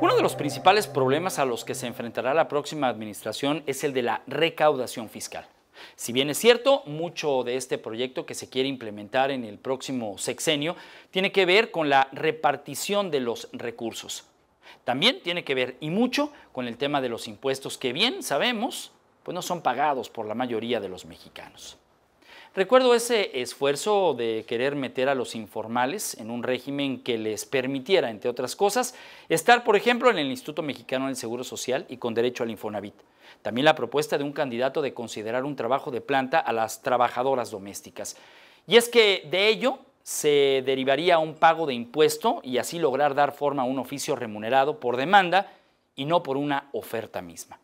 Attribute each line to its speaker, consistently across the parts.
Speaker 1: Uno de los principales problemas a los que se enfrentará la próxima administración es el de la recaudación fiscal. Si bien es cierto, mucho de este proyecto que se quiere implementar en el próximo sexenio tiene que ver con la repartición de los recursos. También tiene que ver y mucho con el tema de los impuestos que bien sabemos, pues no son pagados por la mayoría de los mexicanos. Recuerdo ese esfuerzo de querer meter a los informales en un régimen que les permitiera, entre otras cosas, estar, por ejemplo, en el Instituto Mexicano del Seguro Social y con derecho al Infonavit. También la propuesta de un candidato de considerar un trabajo de planta a las trabajadoras domésticas. Y es que de ello se derivaría un pago de impuesto y así lograr dar forma a un oficio remunerado por demanda y no por una oferta misma.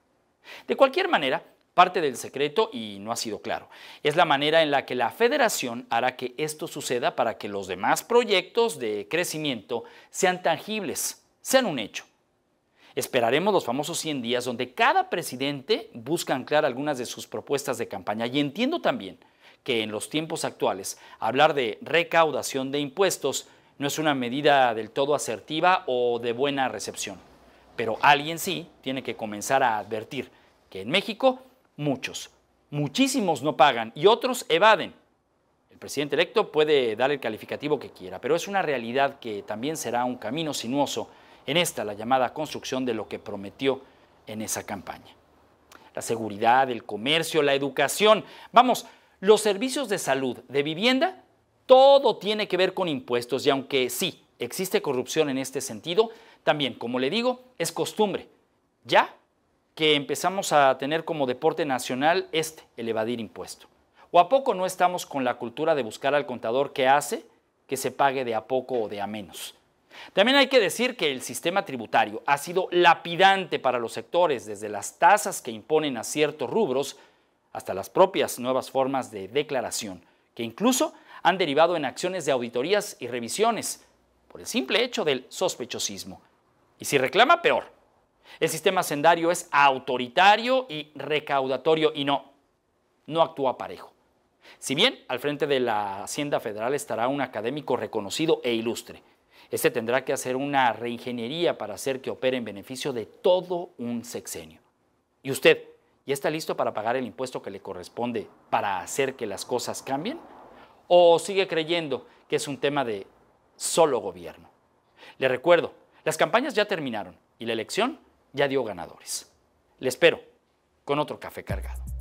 Speaker 1: De cualquier manera, Parte del secreto y no ha sido claro. Es la manera en la que la federación hará que esto suceda para que los demás proyectos de crecimiento sean tangibles, sean un hecho. Esperaremos los famosos 100 días donde cada presidente busca anclar algunas de sus propuestas de campaña y entiendo también que en los tiempos actuales hablar de recaudación de impuestos no es una medida del todo asertiva o de buena recepción. Pero alguien sí tiene que comenzar a advertir que en México muchos. Muchísimos no pagan y otros evaden. El presidente electo puede dar el calificativo que quiera, pero es una realidad que también será un camino sinuoso en esta, la llamada construcción de lo que prometió en esa campaña. La seguridad, el comercio, la educación, vamos, los servicios de salud, de vivienda, todo tiene que ver con impuestos y aunque sí, existe corrupción en este sentido, también, como le digo, es costumbre. Ya que empezamos a tener como deporte nacional este, el evadir impuesto. ¿O a poco no estamos con la cultura de buscar al contador que hace que se pague de a poco o de a menos? También hay que decir que el sistema tributario ha sido lapidante para los sectores, desde las tasas que imponen a ciertos rubros hasta las propias nuevas formas de declaración, que incluso han derivado en acciones de auditorías y revisiones, por el simple hecho del sospechosismo. Y si reclama, peor. El sistema sendario es autoritario y recaudatorio y no, no actúa parejo. Si bien al frente de la Hacienda Federal estará un académico reconocido e ilustre, este tendrá que hacer una reingeniería para hacer que opere en beneficio de todo un sexenio. ¿Y usted ya está listo para pagar el impuesto que le corresponde para hacer que las cosas cambien? ¿O sigue creyendo que es un tema de solo gobierno? Le recuerdo, las campañas ya terminaron y la elección ya dio ganadores. Le espero con otro café cargado.